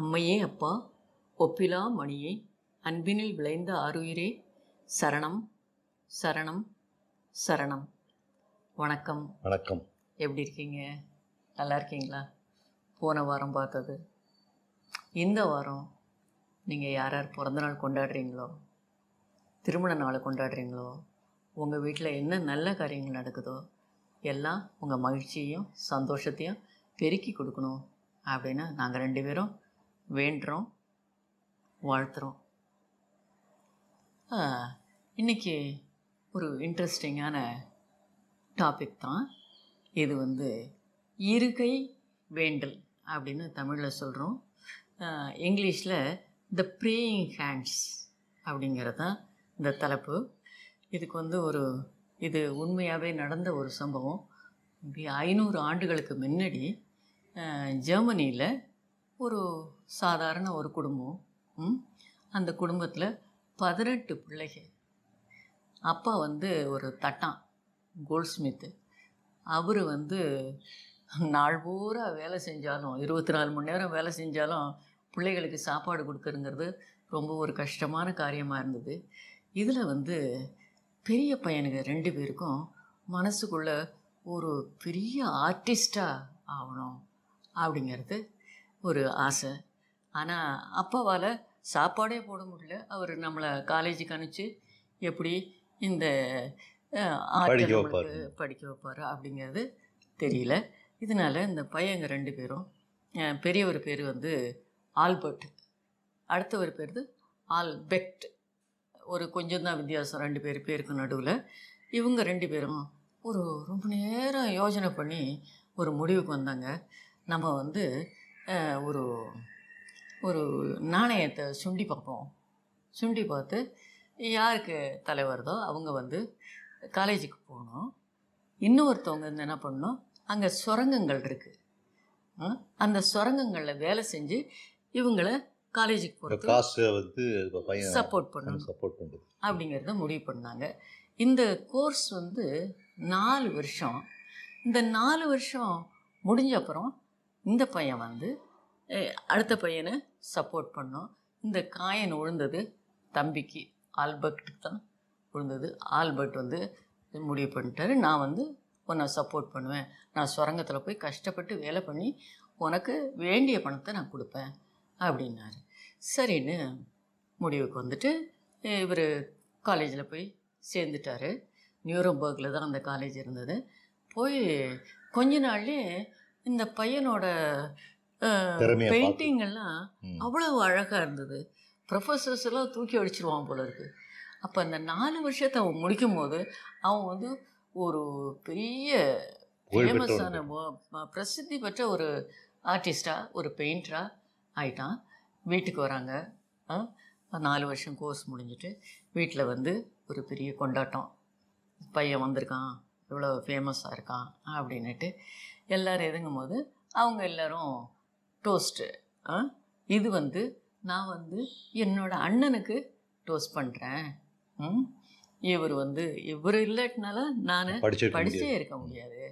அம்மையே அப்பா ஒப்பிலா மணியே அன்பினில் விளைந்த ஆறுயிரே சரணம் சரணம் சரணம் வணக்கம் வணக்கம் எப்படி இருக்கீங்க நல்லா இருக்கீங்களா போன வாரம் பார்த்தது இந்த வாரம் நீங்கள் யார் யார் பிறந்தநாள் கொண்டாடுறீங்களோ திருமண நாளை கொண்டாடுறீங்களோ உங்கள் வீட்டில் என்ன நல்ல காரியங்கள் நடக்குதோ எல்லாம் உங்கள் மகிழ்ச்சியையும் சந்தோஷத்தையும் பெருக்கி கொடுக்கணும் அப்படின்னா நாங்கள் ரெண்டு பேரும் வேண்டுறோம் வாழ்த்துறோம் இன்றைக்கி ஒரு இன்ட்ரெஸ்டிங்கான டாபிக் தான் இது வந்து இருக்கை வேண்டல் அப்படின்னு தமிழில் சொல்கிறோம் இங்கிலீஷில் த ப்ரேயிங் ஹேண்ட்ஸ் அப்படிங்கிறது தான் இந்த தலைப்பு இதுக்கு வந்து ஒரு இது உண்மையாகவே நடந்த ஒரு சம்பவம் ஐநூறு ஆண்டுகளுக்கு முன்னாடி ஜெர்மனியில் ஒரு சாதாரண ஒரு குடும்பம் அந்த குடும்பத்தில் பதினெட்டு பிள்ளைகள் அப்பா வந்து ஒரு தட்டான் கோல்ட்ஸ்மித்து அவர் வந்து நாள் பூரா வேலை செஞ்சாலும் இருபத்தி நாலு மணி நேரம் வேலை செஞ்சாலும் பிள்ளைகளுக்கு சாப்பாடு கொடுக்குறங்கிறது ரொம்ப ஒரு கஷ்டமான காரியமாக இருந்தது இதில் வந்து பெரிய பையனுக்கு ரெண்டு பேருக்கும் மனசுக்குள்ளே ஒரு பெரிய ஆர்டிஸ்டாக ஆகணும் அப்படிங்கிறது ஒரு ஆசை ஆனால் அப்பாவால் சாப்பாடே போட முடியல அவர் நம்மளை காலேஜுக்கு அனுப்பிச்சு எப்படி இந்த ஆர்ட் படிக்க வைப்பார் அப்படிங்கிறது தெரியல இதனால் இந்த பையங்க ரெண்டு பேரும் பெரிய ஒரு பேர் வந்து ஆல்பர்ட் அடுத்த ஒரு பேர் ஆல்பெக்ட் ஒரு கொஞ்சம் தான் வித்தியாசம் ரெண்டு பேர் பேருக்கு நடுவில் இவங்க ரெண்டு பேரும் ஒரு ரொம்ப நேரம் யோஜனை பண்ணி ஒரு முடிவுக்கு வந்தாங்க நம்ம வந்து ஒரு ஒரு நாணயத்தை சுண்டி பார்ப்போம் சுண்டி பார்த்து யாருக்கு தலை வருதோ அவங்க வந்து காலேஜுக்கு போகணும் இன்னொருத்தவங்க வந்து என்ன பண்ணணும் அங்கே சுரங்கங்கள் இருக்குது அந்த சுரங்கங்களில் வேலை செஞ்சு இவங்களை காலேஜுக்கு போகிற காசு வந்து சப்போர்ட் பண்ணணும் சப்போர்ட் பண்ணுறது அப்படிங்கிறத முடிவு பண்ணாங்க இந்த கோர்ஸ் வந்து நாலு வருஷம் இந்த நாலு வருஷம் முடிஞ்ச அப்புறம் இந்த பையன் வந்து அடுத்த பையனை சப்போர்ட் பண்ணோம் இந்த காயன் விழுந்தது தம்பிக்கு ஆல்பர்ட்டுக்கு தான் விழுந்தது ஆல்பர்ட் வந்து முடிவு பண்ணிட்டாரு நான் வந்து உன்னை சப்போர்ட் பண்ணுவேன் நான் சுரங்கத்தில் போய் கஷ்டப்பட்டு வேலை பண்ணி உனக்கு வேண்டிய பணத்தை நான் கொடுப்பேன் அப்படின்னாரு சரின்னு முடிவுக்கு வந்துட்டு இவர் காலேஜில் போய் சேர்ந்துட்டார் நியூரம்பர்கில் தான் அந்த காலேஜ் இருந்தது போய் கொஞ்ச நாள்லேயே இந்த பையனோட பெயிண்டிங் எல்லாம் அவ்வளவு அழகாக இருந்தது ப்ரொஃபஸர்ஸ் எல்லாம் தூக்கி அடிச்சிருவான் போல இருக்கு அப்போ அந்த நாலு வருஷத்தை அவன் முடிக்கும் போது அவன் வந்து ஒரு பெரிய ஃபேமஸான பிரசித்தி பெற்ற ஒரு ஆர்டிஸ்டா ஒரு பெயிண்டராக ஆயிட்டான் வீட்டுக்கு வராங்க நாலு வருஷம் கோர்ஸ் முடிஞ்சுட்டு வீட்டில் வந்து ஒரு பெரிய கொண்டாட்டம் பையன் வந்திருக்கான் இவ்வளோ ஃபேமஸாக இருக்கான் அப்படின்னுட்டு எல்லோரும் இறங்கும் போது அவங்க எல்லோரும் டோஸ்ட்டு இது வந்து நான் வந்து என்னோடய அண்ணனுக்கு டோஸ்ட் பண்ணுறேன் இவர் வந்து இவர் இல்லாட்டினால நான் படித்தே இருக்க முடியாது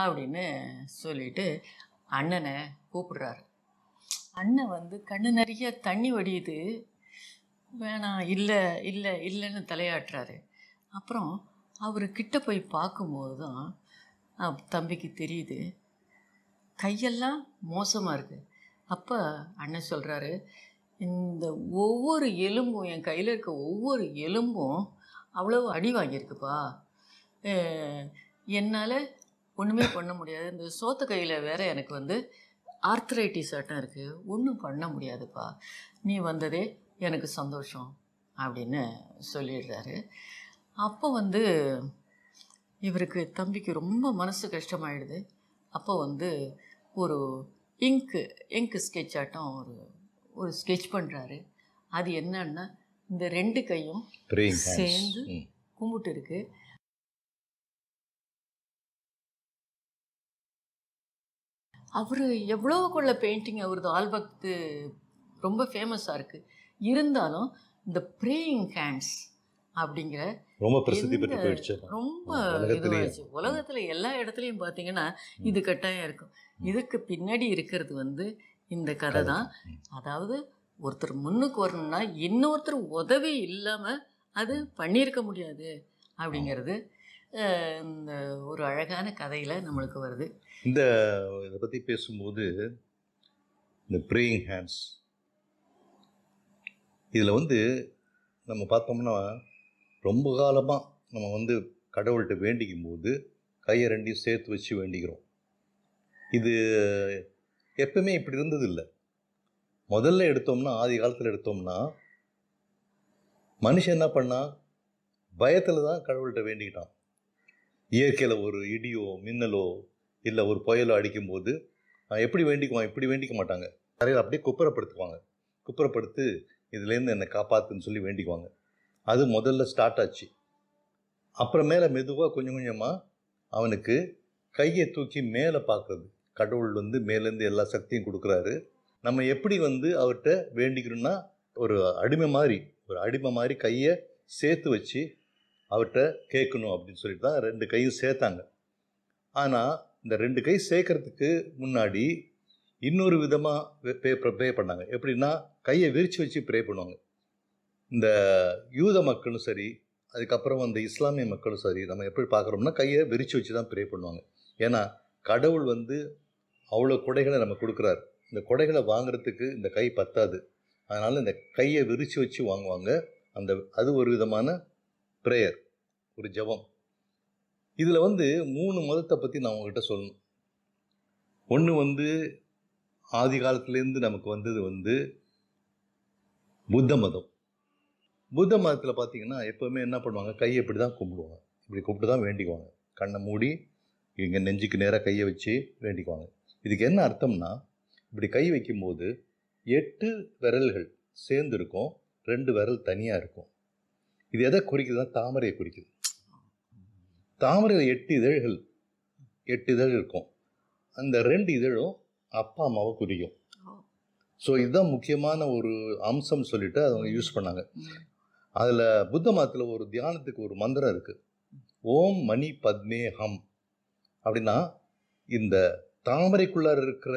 அப்படின்னு சொல்லிட்டு அண்ணனை கூப்பிடுறாரு அண்ணன் வந்து கண்ணு நிறைய தண்ணி வடியுது வேணாம் இல்லை இல்லை இல்லைன்னு தலையாட்டுறாரு அப்புறம் அவர் கிட்ட போய் பார்க்கும்போது தான் தம்பிக்கு தெரியுது கையெல்லாம் மோசமாக இருக்குது அப்போ அண்ணன் சொல்கிறாரு இந்த ஒவ்வொரு எலும்பும் என் கையில் இருக்க ஒவ்வொரு எலும்பும் அவ்வளோ அடி வாங்கியிருக்குப்பா என்னால் ஒன்றுமே பண்ண முடியாது இந்த சோத்த கையில் வேற எனக்கு வந்து ஆர்த்ரைட்டிஸ் ஆட்டம் இருக்குது ஒன்றும் பண்ண முடியாதுப்பா நீ வந்ததே எனக்கு சந்தோஷம் அப்படின்னு சொல்லிடுறாரு அப்போ வந்து இவருக்கு தம்பிக்கு ரொம்ப மனசு கஷ்டமாயிடுது அப்போ வந்து ஒரு இங்கு இங்கு ஸ்கெட்ச் ஆட்டம் ஒரு ஒரு ஸ்கெட்ச் பண்ணுறாரு அது என்னன்னா இந்த ரெண்டு கையும் சேர்ந்து கும்பிட்டு இருக்கு அவர் கொள்ள பெயிண்டிங் அவரது ஆல்பக்து ரொம்ப ஃபேமஸாக இருக்குது இருந்தாலும் இந்த ப்ரேயிங் ஹேண்ட்ஸ் அப்படிங்கிற ரொம்ப பிரசித்தி பெற்று போயிடுச்சு ரொம்ப இதுவாச்சு உலகத்தில் எல்லா இடத்துலையும் பார்த்தீங்கன்னா இது கட்டாயம் இருக்கும் இதுக்கு பின்னாடி இருக்கிறது வந்து இந்த கதை தான் அதாவது ஒருத்தர் முன்னுக்கு வரணும்னா இன்னொருத்தர் உதவி இல்லாமல் அது பண்ணியிருக்க முடியாது அப்படிங்கிறது இந்த ஒரு அழகான கதையில் நம்மளுக்கு வருது இந்த இதை பற்றி பேசும்போது இந்த ப்ரேயிங் ஹேண்ட்ஸ் இதில் வந்து நம்ம பார்த்தோம்னா ரொம்ப காலமாக நம்ம வந்து கடவுள்கிட்ட வேண்டிக்கும் போது கையை ரெண்டையும் சேர்த்து வச்சு வேண்டிக்கிறோம் இது எப்பவுமே இப்படி இருந்ததில்லை முதல்ல எடுத்தோம்னா ஆதி காலத்தில் எடுத்தோம்னா மனுஷன் என்ன பண்ணான் பயத்தில் தான் கடவுள்கிட்ட வேண்டிக்கிட்டான் இயற்கையில் ஒரு இடியோ மின்னலோ இல்லை ஒரு புயலோ அடிக்கும்போது எப்படி வேண்டிக்குவான் இப்படி வேண்டிக்க மாட்டாங்க தரையில் அப்படியே குப்புறப்படுத்துவாங்க குப்புறப்படுத்து இதுலேருந்து என்னை காப்பாற்றுன்னு சொல்லி வேண்டிக்குவாங்க அது முதல்ல ஸ்டார்ட் ஆச்சு அப்புறமேல மெதுவாக கொஞ்சம் கொஞ்சமாக அவனுக்கு கையை தூக்கி மேலே பார்க்குறது கடவுள் வந்து மேலேருந்து எல்லா சக்தியும் கொடுக்குறாரு நம்ம எப்படி வந்து அவர்கிட்ட வேண்டிக்கணும்னா ஒரு அடிமை மாதிரி ஒரு அடிமை மாதிரி கையை சேர்த்து வச்சு அவர்கிட்ட கேட்கணும் அப்படின்னு சொல்லிட்டு தான் ரெண்டு கையும் சேர்த்தாங்க ஆனால் இந்த ரெண்டு கை சேர்க்கறதுக்கு முன்னாடி இன்னொரு விதமாக ப்ரே ப்ரே பண்ணாங்க எப்படின்னா கையை விரித்து வச்சு ப்ரே பண்ணுவாங்க இந்த யூத மக்களும் சரி அதுக்கப்புறம் அந்த இஸ்லாமிய மக்களும் சரி நம்ம எப்படி பார்க்குறோம்னா கையை விரித்து வச்சு தான் ப்ரே பண்ணுவாங்க ஏன்னா கடவுள் வந்து அவ்வளோ கொடைகளை நம்ம கொடுக்குறாரு இந்த கொடைகளை வாங்குறதுக்கு இந்த கை பத்தாது அதனால் இந்த கையை விரித்து வச்சு வாங்குவாங்க அந்த அது ஒரு விதமான ப்ரேயர் ஒரு ஜபம் இதில் வந்து மூணு மதத்தை பற்றி நான் உங்கள்கிட்ட சொல்லணும் ஒன்று வந்து ஆதி காலத்துலேருந்து நமக்கு வந்தது வந்து புத்த மதம் புத்த மதத்தில் பார்த்தீங்கன்னா எப்போவுமே என்ன பண்ணுவாங்க கையை இப்படி தான் கும்பிடுவாங்க இப்படி கும்பிட்டு தான் வேண்டிக்குவாங்க கண்ணை மூடி இங்கே நெஞ்சுக்கு நேராக கையை வச்சு வேண்டிக்குவாங்க இதுக்கு என்ன அர்த்தம்னா இப்படி கை வைக்கும்போது எட்டு விரல்கள் சேர்ந்து இருக்கும் ரெண்டு விரல் தனியாக இருக்கும் இது எதை குறிக்குதுன்னா தாமரையை குறிக்குது தாமரையில் எட்டு இதழ்கள் எட்டு இதழ் இருக்கும் அந்த ரெண்டு இதழும் அப்பா அம்மாவை குறிக்கும் ஸோ இதுதான் முக்கியமான ஒரு அம்சம் சொல்லிட்டு அவங்க யூஸ் பண்ணாங்க அதில் புத்த மதத்தில் ஒரு தியானத்துக்கு ஒரு மந்திரம் இருக்குது ஓம் மணி பத்மே ஹம் அப்படின்னா இந்த தாமரைக்குள்ளார் இருக்கிற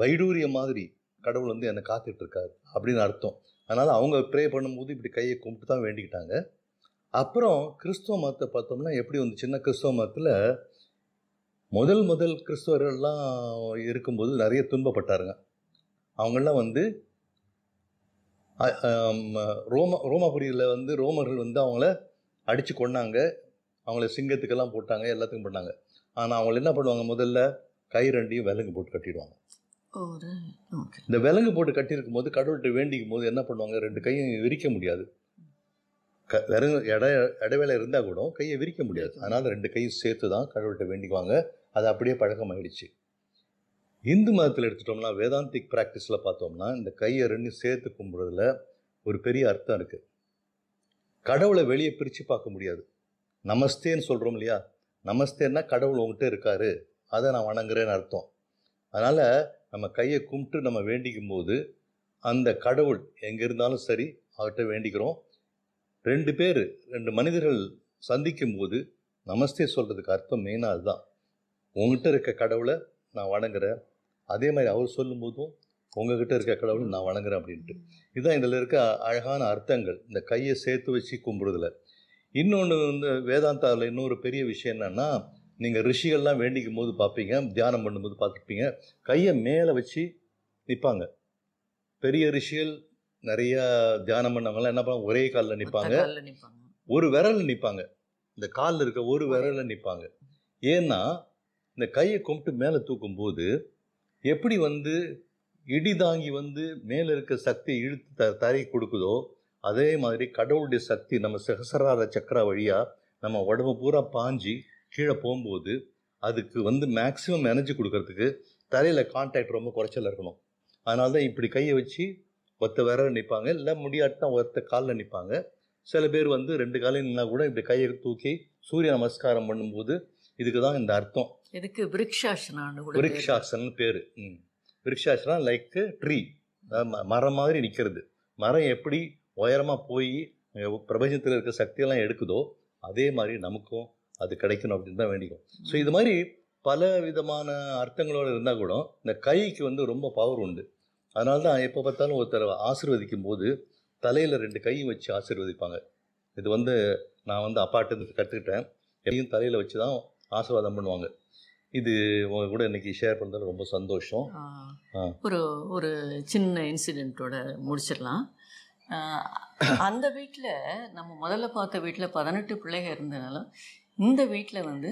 வைடூரிய மாதிரி கடவுள் வந்து என்னை காத்துட்ருக்காரு அப்படின்னு அர்த்தம் அதனால் அவங்க ப்ரே பண்ணும்போது இப்படி கையை கும்பிட்டு தான் வேண்டிக்கிட்டாங்க அப்புறம் கிறிஸ்துவ மதத்தை பார்த்தோம்னா எப்படி வந்து சின்ன கிறிஸ்துவ மதத்தில் முதல் முதல் கிறிஸ்தவர்கள்லாம் இருக்கும்போது நிறைய துன்பப்பட்டாருங்க அவங்களாம் வந்து ரோம ரோமாபுரியில் வந்து ரோமர்கள் வந்து அவங்கள அடித்து கொண்டாங்க அவங்கள சிங்கத்துக்கெல்லாம் போட்டாங்க எல்லாத்துக்கும் பண்ணாங்க ஆனால் அவங்கள என்ன பண்ணுவாங்க முதல்ல கை ரெண்டையும் விலங்கு போட்டு கட்டிடுவாங்க இந்த விலங்கு போட்டு கட்டியிருக்கும் போது கடவுள்கிட்ட வேண்டிக்கும் போது என்ன பண்ணுவாங்க ரெண்டு கையும் விரிக்க முடியாது க விலங்கு இட இடைவேளை இருந்தால் கூட கையை விரிக்க முடியாது அதனால் ரெண்டு கையும் சேர்த்து தான் கடவுள்கிட்ட வேண்டிக்குவாங்க அது அப்படியே ஆகிடுச்சு இந்து மதத்தில் எடுத்துட்டோம்னா வேதாந்திக் ப்ராக்டிஸில் பார்த்தோம்னா இந்த கையை ரெண்டு சேர்த்து கும்பிட்றதுல ஒரு பெரிய அர்த்தம் இருக்குது கடவுளை வெளியே பிரித்து பார்க்க முடியாது நமஸ்தேன்னு சொல்கிறோம் இல்லையா நமஸ்தேன்னா கடவுள் உங்கள்கிட்ட இருக்காரு அதை நான் வணங்குறேன்னு அர்த்தம் அதனால் நம்ம கையை கும்பிட்டு நம்ம வேண்டிக்கும் போது அந்த கடவுள் எங்கே இருந்தாலும் சரி அவர்கிட்ட வேண்டிக்கிறோம் ரெண்டு பேர் ரெண்டு மனிதர்கள் சந்திக்கும் போது நமஸ்தே சொல்கிறதுக்கு அர்த்தம் மெயினாக அதுதான் உங்கள்கிட்ட இருக்க கடவுளை நான் வணங்குறேன் அதே மாதிரி அவர் சொல்லும்போதும் உங்ககிட்ட இருக்க கடவுள் நான் வணங்குறேன் அப்படின்ட்டு இதுதான் இதில் இருக்க அழகான அர்த்தங்கள் இந்த கையை சேர்த்து வச்சு கும்பிடுறதுல இன்னொன்று வந்து வேதாந்தாவில் இன்னொரு பெரிய விஷயம் என்னென்னா நீங்கள் ரிஷிகள்லாம் வேண்டிக்கும் போது பார்ப்பீங்க தியானம் பண்ணும்போது பார்த்துருப்பீங்க கையை மேலே வச்சு நிற்பாங்க பெரிய ரிஷிகள் நிறையா தியானம் பண்ணவங்களாம் என்ன பண்ணுவாங்க ஒரே காலில் நிற்பாங்க ஒரு விரலில் நிற்பாங்க இந்த காலில் இருக்க ஒரு விரலில் நிற்பாங்க ஏன்னா இந்த கையை கும்பிட்டு மேலே தூக்கும்போது எப்படி வந்து இடி தாங்கி வந்து மேலே இருக்க சக்தி இழுத்து த தரை கொடுக்குதோ அதே மாதிரி கடவுளுடைய சக்தி நம்ம சகசரார சக்கரா வழியாக நம்ம உடம்பு பூரா பாஞ்சி கீழே போகும்போது அதுக்கு வந்து மேக்ஸிமம் எனர்ஜி கொடுக்கறதுக்கு தரையில் கான்டாக்ட் ரொம்ப குறைச்சல இருக்கணும் அதனால தான் இப்படி கையை வச்சு ஒத்த விரல நிற்பாங்க இல்லை தான் ஒருத்த காலில் நிற்பாங்க சில பேர் வந்து ரெண்டு காலையும் நின்னா கூட இப்படி கையை தூக்கி சூரிய நமஸ்காரம் பண்ணும்போது இதுக்கு தான் இந்த அர்த்தம் இதுக்கு விருக்ஷாசனான்னு விருக்ஷாசன் பேர் ம் லைக் ட்ரீ மரம் மாதிரி நிற்கிறது மரம் எப்படி உயரமாக போய் பிரபஞ்சத்தில் இருக்க சக்தியெல்லாம் எடுக்குதோ அதே மாதிரி நமக்கும் அது கிடைக்கணும் அப்படின்னு தான் வேண்டிக்கும் ஸோ இது மாதிரி பல விதமான அர்த்தங்களோடு இருந்தால் கூட இந்த கைக்கு வந்து ரொம்ப பவர் உண்டு அதனால தான் எப்போ பார்த்தாலும் ஒருத்தர் ஆசிர்வதிக்கும் போது தலையில் ரெண்டு கையும் வச்சு ஆசிர்வதிப்பாங்க இது வந்து நான் வந்து அப்பாட்டு கற்றுக்கிட்டேன் எதையும் தலையில் வச்சு தான் ஆசீர்வாதம் பண்ணுவாங்க இது உங்க கூட இன்னைக்கு ஷேர் பண்ணுறது ரொம்ப சந்தோஷம் ஒரு ஒரு சின்ன இன்சிடென்ட்டோட முடிச்சிடலாம் அந்த வீட்டில் நம்ம முதல்ல பார்த்த வீட்டில் பதினெட்டு பிள்ளைங்க இருந்தனாலும் இந்த வீட்டில் வந்து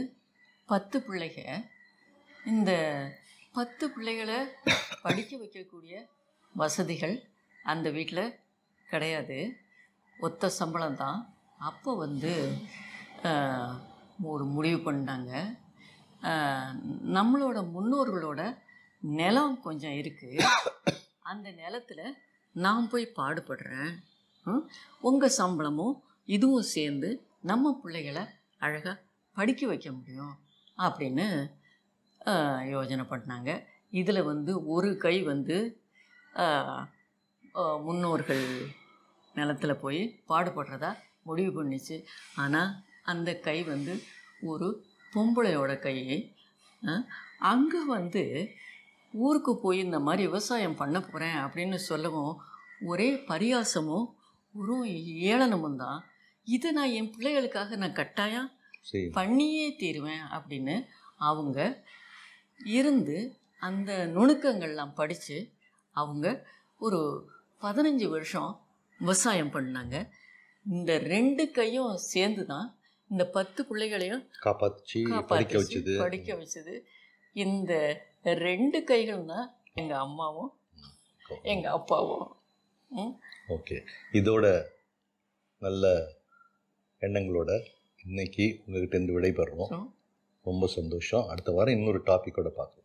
பத்து பிள்ளைக இந்த பத்து பிள்ளைகளை படிக்க வைக்கக்கூடிய வசதிகள் அந்த வீட்டில் கிடையாது ஒத்த சம்பளம் தான் அப்போ வந்து ஒரு முடிவு பண்ணாங்க நம்மளோட முன்னோர்களோட நிலம் கொஞ்சம் இருக்குது அந்த நிலத்தில் நான் போய் பாடுபடுறேன் உங்கள் சம்பளமும் இதுவும் சேர்ந்து நம்ம பிள்ளைகளை அழகாக படிக்க வைக்க முடியும் அப்படின்னு யோஜனை பண்ணாங்க இதில் வந்து ஒரு கை வந்து முன்னோர்கள் நிலத்தில் போய் பாடுபடுறதா முடிவு பண்ணிச்சு ஆனால் அந்த கை வந்து ஒரு பொம்பளையோட கை அங்கே வந்து ஊருக்கு போய் இந்த மாதிரி விவசாயம் பண்ண போகிறேன் அப்படின்னு சொல்லவும் ஒரே பரியாசமும் ஒரு ஏளனமும் தான் இதை நான் என் பிள்ளைகளுக்காக நான் கட்டாயம் பண்ணியே தீருவேன் அப்படின்னு அவங்க இருந்து அந்த நுணுக்கங்கள்லாம் படித்து அவங்க ஒரு பதினஞ்சு வருஷம் விவசாயம் பண்ணாங்க இந்த ரெண்டு கையும் சேர்ந்து தான் இந்த பத்து பிள்ளைகளையும் காப்பாற்றி படிக்க வச்சது படிக்க வச்சது இந்த ரெண்டு கைகள் தான் எங்கள் அம்மாவும் எங்கள் அப்பாவும் ஓகே இதோட நல்ல எண்ணங்களோட இன்னைக்கு உங்ககிட்ட இருந்து விடைபெறோம் ரொம்ப சந்தோஷம் அடுத்த வாரம் இன்னொரு டாப்பிக்கோட பார்க்கலாம்